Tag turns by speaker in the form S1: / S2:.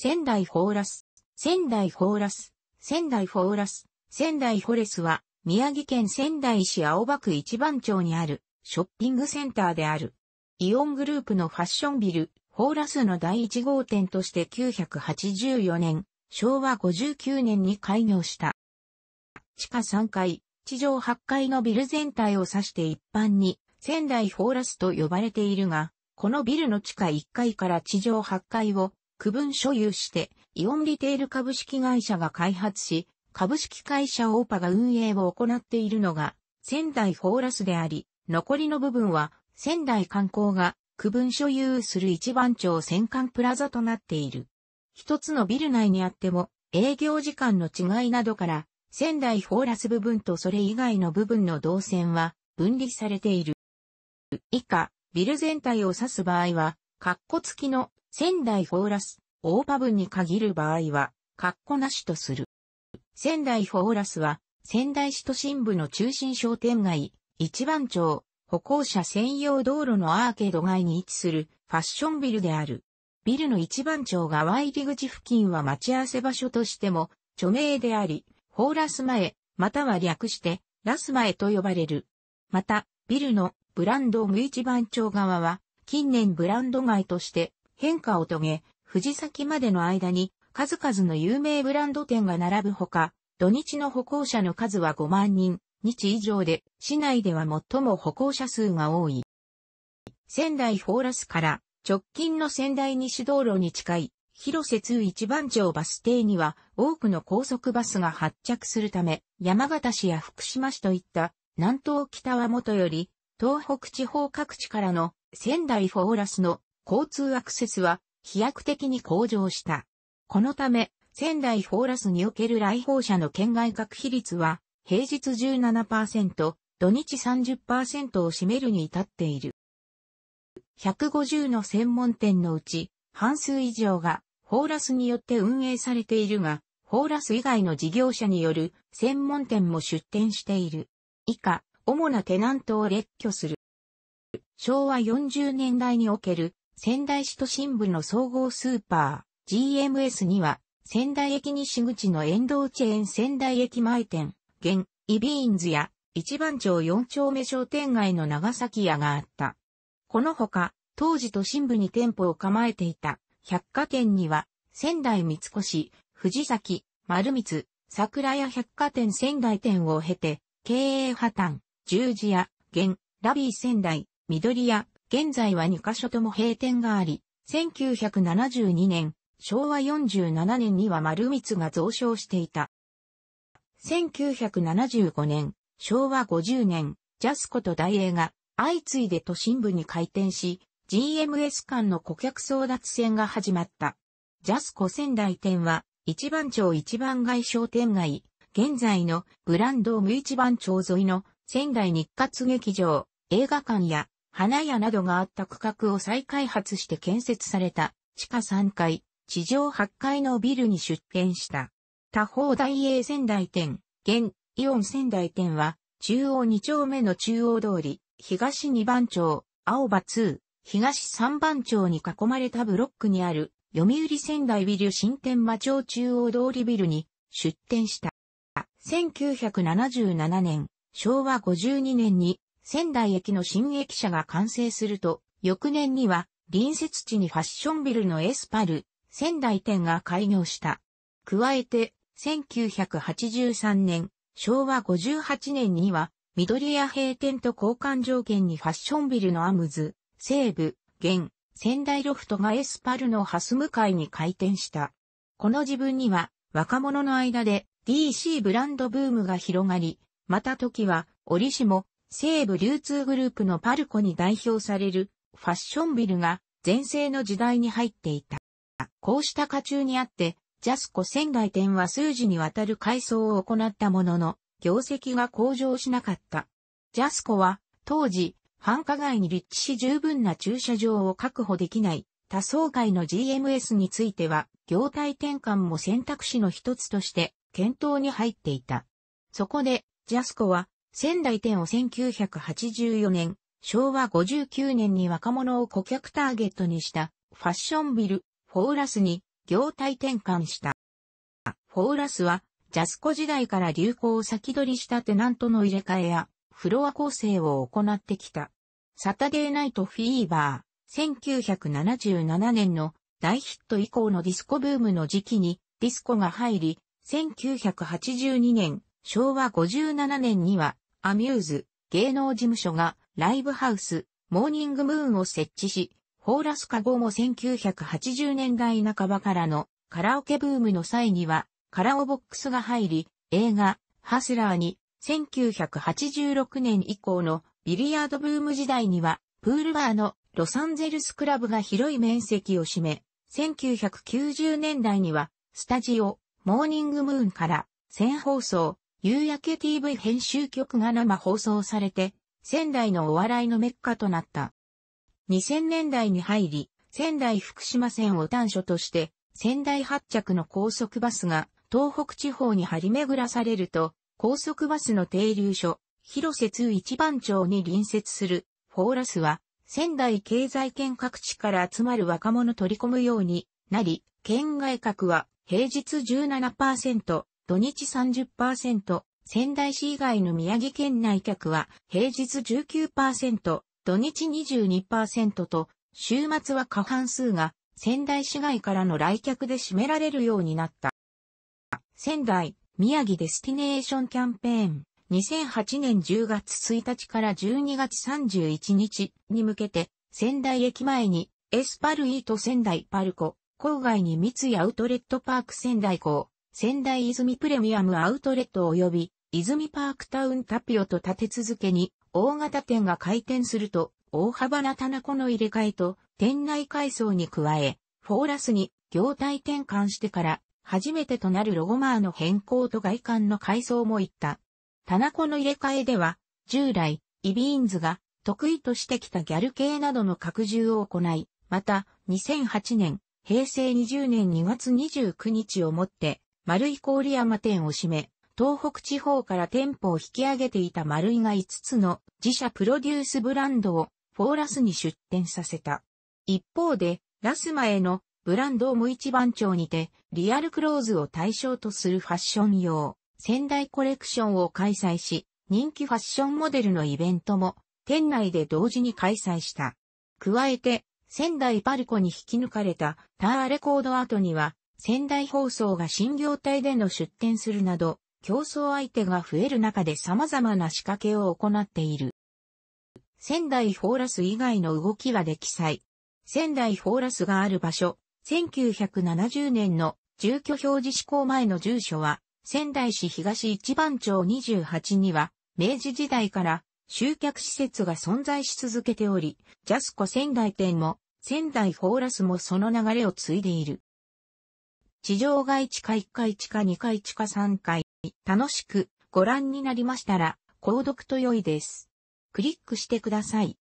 S1: 仙台フォーラス、仙台フォーラス、仙台フォーラス、仙台フォレスは、宮城県仙台市青葉区一番町にある、ショッピングセンターである。イオングループのファッションビル、フォーラスの第1号店として984年、昭和59年に開業した。地下3階、地上8階のビル全体を指して一般に、仙台フォーラスと呼ばれているが、このビルの地下1階から地上8階を区分所有して、イオンリテール株式会社が開発し、株式会社オーパが運営を行っているのが、仙台フォーラスであり、残りの部分は、仙台観光が区分所有する一番町戦艦プラザとなっている。一つのビル内にあっても、営業時間の違いなどから、仙台フォーラス部分とそれ以外の部分の動線は分離されている。以下、ビル全体を指す場合は、括弧付きの仙台フォーラス、大パブに限る場合は、ッコなしとする。仙台フォーラスは、仙台市都心部の中心商店街、一番町、歩行者専用道路のアーケード街に位置するファッションビルである。ビルの一番町側入り口付近は待ち合わせ場所としても著名であり、フォーラス前、または略して、ラス前と呼ばれる。また、ビルのブランドム一番町側は、近年ブランド街として変化を遂げ、藤崎までの間に数々の有名ブランド店が並ぶほか、土日の歩行者の数は5万人、日以上で市内では最も歩行者数が多い。仙台フォーラスから直近の仙台西道路に近い広瀬通一番町バス停には多くの高速バスが発着するため山形市や福島市といった南東北はもとより東北地方各地からの仙台フォーラスの交通アクセスは飛躍的に向上した。このため、仙台フォーラスにおける来訪者の県外各比率は、平日17%、土日30%を占めるに至っている。150の専門店のうち、半数以上が、フォーラスによって運営されているが、フォーラス以外の事業者による専門店も出店している。以下、主なテナントを列挙する。昭和40年代における仙台市都心部の総合スーパー、GMS には、仙台駅西口の沿道チェーン仙台駅前店、現、イビーンズや、一番町四丁目商店街の長崎屋があった。このほか、当時都心部に店舗を構えていた、百貨店には、仙台三越、藤崎、丸光、桜屋百貨店仙台店を経て、経営破綻、十字屋、現、ラビー仙台、緑屋、現在は2カ所とも閉店があり、1972年、昭和47年には丸光が増床していた。1975年、昭和50年、ジャスコと大映が相次いで都心部に開店し、GMS 間の顧客争奪戦が始まった。ジャスコ仙台店は一番町一番街商店街、現在のブランドム一番町沿いの仙台日活劇場、映画館や花屋などがあった区画を再開発して建設された地下3階、地上8階のビルに出店した。他方大英仙台店、現イオン仙台店は中央2丁目の中央通り、東2番町、青葉2、東3番町に囲まれたブロックにある、読売仙台ビル新天馬町中央通りビルに出店した。1977年、昭和52年に仙台駅の新駅舎が完成すると、翌年には隣接地にファッションビルのエスパル、仙台店が開業した。加えて、1983年、昭和58年には、緑屋閉店と交換条件にファッションビルのアムズ、西部、現、仙台ロフトがエスパルのハス向かいに開店した。この自分には、若者の間で DC ブランドブームが広がり、また時は、折しも西部流通グループのパルコに代表されるファッションビルが全盛の時代に入っていた。こうした家中にあって、ジャスコ仙台店は数時にわたる改装を行ったものの、業績が向上しなかった。ジャスコは、当時、繁華街に立地し十分な駐車場を確保できない、多層階の GMS については、業態転換も選択肢の一つとして、検討に入っていた。そこで、ジャスコは、仙台店を1984年、昭和59年に若者を顧客ターゲットにしたファッションビル、フォーラスに業態転換した。フォーラスは、ジャスコ時代から流行を先取りしたテナントの入れ替えや、フロア構成を行ってきた。サタデーナイトフィーバー、1977年の大ヒット以降のディスコブームの時期にディスコが入り、1982年、昭和57年には、アミューズ、芸能事務所が、ライブハウス、モーニングムーンを設置し、ホーラス化後も1980年代半ばからのカラオケブームの際には、カラオボックスが入り、映画、ハスラーに、1986年以降のビリヤードブーム時代には、プールバーのロサンゼルスクラブが広い面積を占め、1990年代には、スタジオ、モーニングムーンから、全放送、夕焼け TV 編集局が生放送されて、仙台のお笑いのメッカとなった。2000年代に入り、仙台福島線を端所として、仙台発着の高速バスが東北地方に張り巡らされると、高速バスの停留所、広瀬通一番町に隣接するフォーラスは、仙台経済圏各地から集まる若者取り込むようになり、県外閣は平日17%、土日30%、仙台市以外の宮城県内客は平日19%、土日22%と、週末は過半数が仙台市外からの来客で占められるようになった。仙台、宮城デスティネーションキャンペーン。2008年10月1日から12月31日に向けて、仙台駅前にエスパルイート仙台パルコ、郊外に三井アウトレットパーク仙台港、仙台泉プレミアムアウトレット及び、泉パークタウンタピオと立て続けに、大型店が開店すると、大幅な棚子の入れ替えと、店内改装に加え、フォーラスに業態転換してから、初めてとなるロゴマーの変更と外観の改装もいった。棚子の入れ替えでは、従来、イビーンズが得意としてきたギャル系などの拡充を行い、また、2008年、平成20年2月29日をもって、丸井郡山店を閉め、東北地方から店舗を引き上げていた丸井が5つの自社プロデュースブランドをフォーラスに出店させた。一方で、ラスマへのブランドを無一番町にて、リアルクローズを対象とするファッション用、仙台コレクションを開催し、人気ファッションモデルのイベントも、店内で同時に開催した。加えて、仙台パルコに引き抜かれたターレコード跡には、仙台放送が新業態での出展するなど、競争相手が増える中で様々な仕掛けを行っている。仙台フォーラス以外の動きはで記載。仙台フォーラスがある場所、1970年の住居表示施行前の住所は、仙台市東一番町28には、明治時代から集客施設が存在し続けており、ジャスコ仙台店も仙台フォーラスもその流れを継いでいる。地上外地下1階地下2階地下3階、楽しくご覧になりましたら、購読と良いです。クリックしてください。